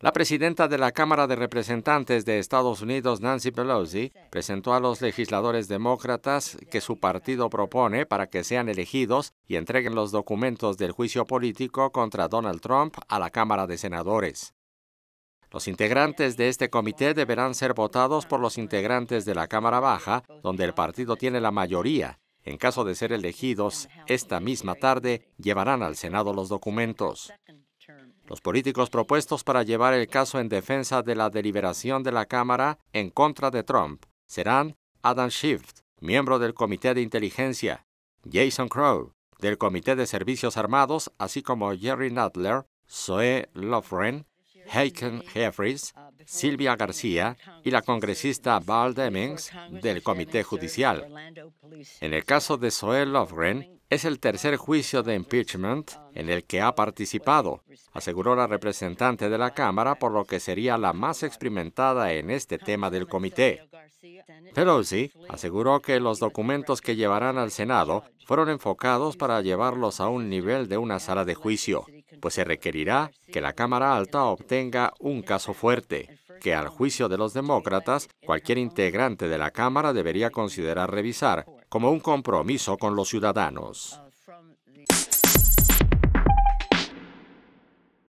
La presidenta de la Cámara de Representantes de Estados Unidos, Nancy Pelosi, presentó a los legisladores demócratas que su partido propone para que sean elegidos y entreguen los documentos del juicio político contra Donald Trump a la Cámara de Senadores. Los integrantes de este comité deberán ser votados por los integrantes de la Cámara Baja, donde el partido tiene la mayoría. En caso de ser elegidos, esta misma tarde llevarán al Senado los documentos. Los políticos propuestos para llevar el caso en defensa de la deliberación de la Cámara en contra de Trump serán Adam Schiff, miembro del Comité de Inteligencia, Jason Crow, del Comité de Servicios Armados, así como Jerry Nadler, Zoe Lofgren, Haken Jeffries, Silvia García y la congresista Val Demings del Comité Judicial. En el caso de Zoe Lofgren, es el tercer juicio de impeachment en el que ha participado, aseguró la representante de la Cámara, por lo que sería la más experimentada en este tema del comité. Pelosi aseguró que los documentos que llevarán al Senado fueron enfocados para llevarlos a un nivel de una sala de juicio, pues se requerirá que la Cámara Alta obtenga un caso fuerte que al juicio de los demócratas, cualquier integrante de la Cámara debería considerar revisar, como un compromiso con los ciudadanos.